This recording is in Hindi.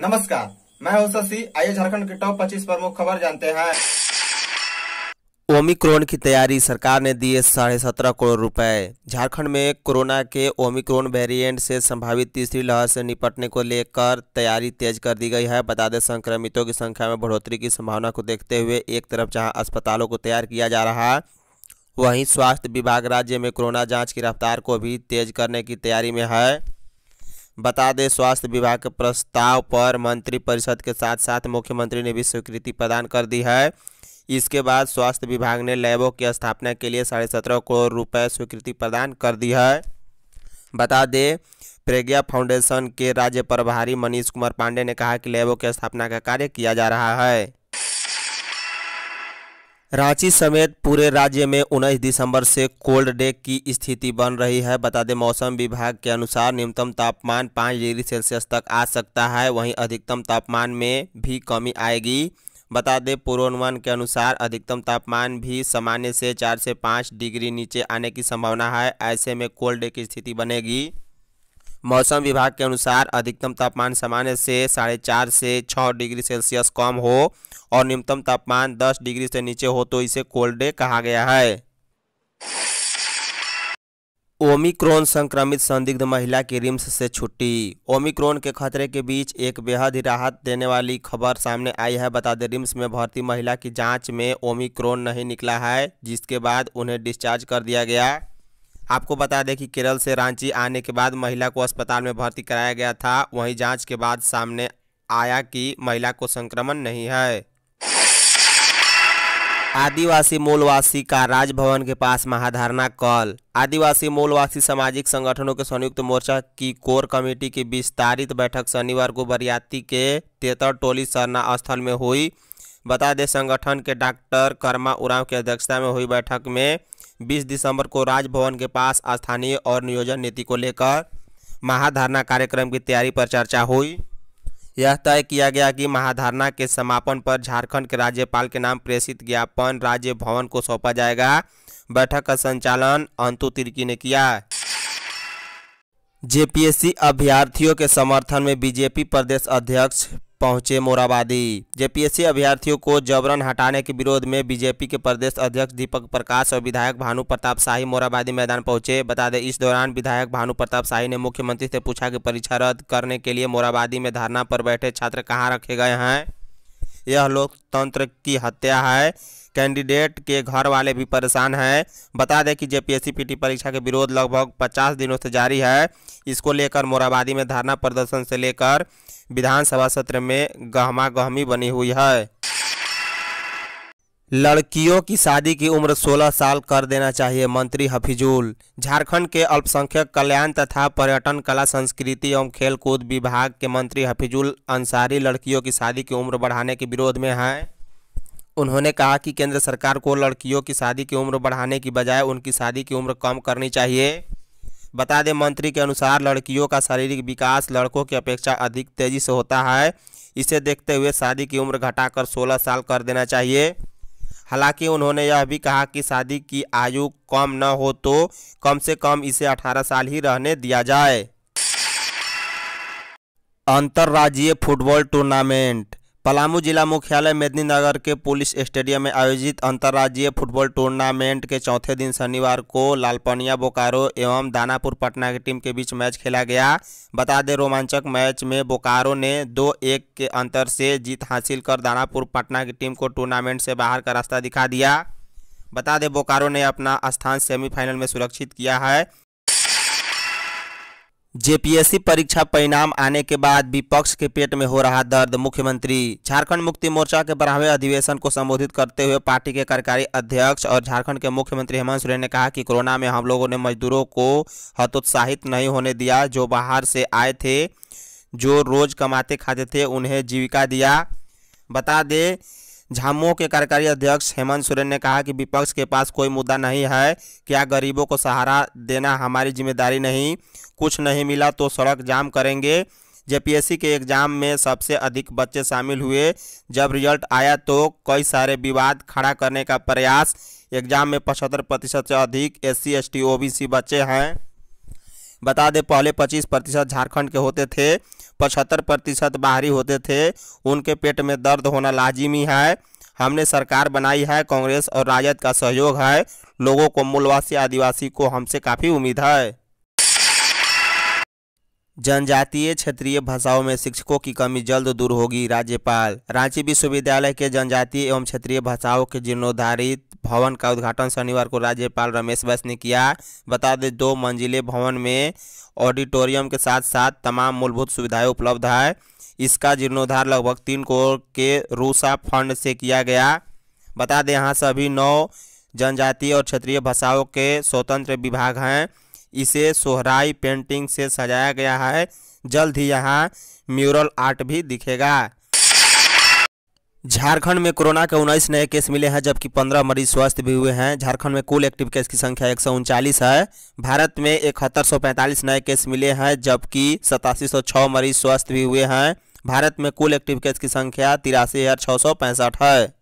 नमस्कार मैं हूं शशि आइए झारखंड के टॉप 25 प्रमुख खबर जानते हैं ओमिक्रोन की तैयारी सरकार ने दिए साढ़े सत्रह करोड़ रुपए झारखंड में कोरोना के ओमिक्रोन वेरिएंट से संभावित तीसरी लहर से निपटने को लेकर तैयारी तेज कर दी गई है बता दें संक्रमितों की संख्या में बढ़ोतरी की संभावना को देखते हुए एक तरफ जहां अस्पतालों को तैयार किया जा रहा है वहीं स्वास्थ्य विभाग राज्य में कोरोना जाँच की रफ्तार को भी तेज करने की तैयारी में है बता दें स्वास्थ्य विभाग के प्रस्ताव पर मंत्रिपरिषद के साथ साथ मुख्यमंत्री ने भी स्वीकृति प्रदान कर दी है इसके बाद स्वास्थ्य विभाग ने लैबों की स्थापना के लिए साढ़े सत्रह करोड़ रुपए स्वीकृति प्रदान कर दी है बता दें प्रज्ञा फाउंडेशन के राज्य प्रभारी मनीष कुमार पांडे ने कहा कि लैबों की स्थापना का कार्य किया जा रहा है रांची समेत पूरे राज्य में उन्नीस दिसंबर से कोल्ड डे की स्थिति बन रही है बता दें मौसम विभाग के अनुसार न्यूनतम तापमान पाँच डिग्री सेल्सियस तक आ सकता है वहीं अधिकतम तापमान में भी कमी आएगी बता दें पूर्वानुमान के अनुसार अधिकतम तापमान भी सामान्य से चार से पाँच डिग्री नीचे आने की संभावना है ऐसे में कोल्ड डे की स्थिति बनेगी मौसम विभाग के अनुसार अधिकतम तापमान सामान्य से साढ़े चार से छः डिग्री सेल्सियस कम हो और न्यूनतम तापमान दस डिग्री से नीचे हो तो इसे कोल्ड डे कहा गया है ओमिक्रोन संक्रमित संदिग्ध महिला की रिम्स से छुट्टी ओमिक्रोन के खतरे के बीच एक बेहद ही राहत देने वाली खबर सामने आई है बता दें रिम्स में भर्ती महिला की जांच में ओमिक्रोन नहीं निकला है जिसके बाद उन्हें डिस्चार्ज कर दिया गया आपको बता दें कि केरल से रांची आने के बाद महिला को अस्पताल में भर्ती कराया गया था वहीं जांच के बाद सामने आया कि महिला को संक्रमण नहीं है आदिवासी मूलवासी का राजभवन के पास महाधारणा कल आदिवासी मूलवासी सामाजिक संगठनों के संयुक्त मोर्चा की कोर कमेटी की विस्तारित बैठक शनिवार को बरियाती के तेतर टोली सरना स्थल में हुई बता दें संगठन के डॉक्टर कर्मा उराव की अध्यक्षता में हुई बैठक में 20 दिसंबर को राजभवन के पास स्थानीय और नियोजन नीति को लेकर महाधारणा कार्यक्रम की तैयारी पर चर्चा हुई यह तय किया गया कि महाधारणा के समापन पर झारखंड के राज्यपाल के नाम प्रेषित ज्ञापन राज्य भवन को सौंपा जाएगा बैठक का संचालन अंतु तिर्की ने किया जेपीएससी अभ्यर्थियों के समर्थन में बीजेपी प्रदेश अध्यक्ष पहुंचे मोराबादी जेपीएससी अभ्यर्थियों को जबरन हटाने के विरोध में बीजेपी के प्रदेश अध्यक्ष दीपक प्रकाश और विधायक भानु प्रताप शाही मोराबादी मैदान पहुंचे बता दें इस दौरान विधायक भानु प्रताप शाही ने मुख्यमंत्री से पूछा कि परीक्षा रद्द करने के लिए मोराबादी में धरना पर बैठे छात्र कहाँ रखे गए हैं यह लोकतंत्र की हत्या है कैंडिडेट के घर वाले भी परेशान हैं बता दें कि जेपीएससी पीटी परीक्षा के विरोध लगभग 50 दिनों से जारी है इसको लेकर मोराबादी में धरना प्रदर्शन से लेकर विधानसभा सत्र में गहमा गहमी बनी हुई है लड़कियों की शादी की उम्र 16 साल कर देना चाहिए मंत्री हफिजुल झारखंड के अल्पसंख्यक कल्याण तथा पर्यटन कला संस्कृति एवं खेलकूद विभाग के मंत्री हफिजुल अंसारी लड़कियों की शादी की उम्र बढ़ाने के विरोध में हैं उन्होंने कहा कि केंद्र सरकार को लड़कियों की शादी की उम्र बढ़ाने की बजाय उनकी शादी की उम्र कम करनी चाहिए बता दें मंत्री के अनुसार लड़कियों का शारीरिक विकास लड़कों की अपेक्षा अधिक तेजी से होता है इसे देखते हुए शादी की उम्र घटाकर 16 साल कर देना चाहिए हालांकि उन्होंने यह भी कहा कि शादी की आयु कम न हो तो कम से कम इसे 18 साल ही रहने दिया जाए अंतर्राज्यीय फुटबॉल टूर्नामेंट पलामू जिला मुख्यालय मेदिनीनगर के पुलिस स्टेडियम में आयोजित अंतर्राज्यीय फुटबॉल टूर्नामेंट के चौथे दिन शनिवार को लालपनिया बोकारो एवं दानापुर पटना की टीम के बीच मैच खेला गया बता दें रोमांचक मैच में बोकारो ने दो एक के अंतर से जीत हासिल कर दानापुर पटना की टीम को टूर्नामेंट से बाहर का रास्ता दिखा दिया बता दें बोकारो ने अपना स्थान सेमीफाइनल में सुरक्षित किया है जेपीएससी परीक्षा परिणाम आने के बाद विपक्ष के पेट में हो रहा दर्द मुख्यमंत्री झारखंड मुक्ति मोर्चा के बारहवें अधिवेशन को संबोधित करते हुए पार्टी के कार्यकारी अध्यक्ष और झारखंड के मुख्यमंत्री हेमंत सोरेन ने कहा कि कोरोना में हम लोगों ने मजदूरों को हतोत्साहित नहीं होने दिया जो बाहर से आए थे जो रोज कमाते खाते थे उन्हें जीविका दिया बता दें झामुमो के कार्यकारी अध्यक्ष हेमंत सोरेन ने कहा कि विपक्ष के पास कोई मुद्दा नहीं है क्या गरीबों को सहारा देना हमारी जिम्मेदारी नहीं कुछ नहीं मिला तो सड़क जाम करेंगे जेपीएससी के एग्ज़ाम में सबसे अधिक बच्चे शामिल हुए जब रिजल्ट आया तो कई सारे विवाद खड़ा करने का प्रयास एग्ज़ाम में पचहत्तर प्रतिशत से अधिक S C S T O B C बच्चे हैं बता दें पहले 25 प्रतिशत झारखंड के होते थे पचहत्तर प्रतिशत बाहरी होते थे उनके पेट में दर्द होना लाजिमी है हमने सरकार बनाई है कांग्रेस और राजद का सहयोग है लोगों को मूलवासी आदिवासी को हमसे काफ़ी उम्मीद है जनजातीय क्षेत्रीय भाषाओं में शिक्षकों की कमी जल्द दूर होगी राज्यपाल रांची विश्वविद्यालय के जनजातीय एवं क्षेत्रीय भाषाओं के जीर्णोद्धारित भवन का उद्घाटन शनिवार को राज्यपाल रमेश बैस ने किया बता दें दो मंजिले भवन में ऑडिटोरियम के साथ साथ तमाम मूलभूत सुविधाएं उपलब्ध है इसका जीर्णोद्धार लगभग तीन करोड़ के रूसा फंड से किया गया बता दें यहाँ सभी नौ जनजातीय और क्षेत्रीय भाषाओं के स्वतंत्र विभाग हैं इसे सोहराई पेंटिंग से सजाया गया है जल्द ही यहाँ म्यूरल आर्ट भी दिखेगा झारखंड में कोरोना के उन्नीस नए केस मिले हैं जबकि 15 मरीज स्वस्थ भी हुए हैं झारखंड में कुल एक्टिव केस की संख्या एक है भारत में इकहत्तर नए केस मिले हैं जबकि सतासी मरीज स्वस्थ भी हुए हैं भारत में कुल एक्टिव केस की संख्या तिरासी है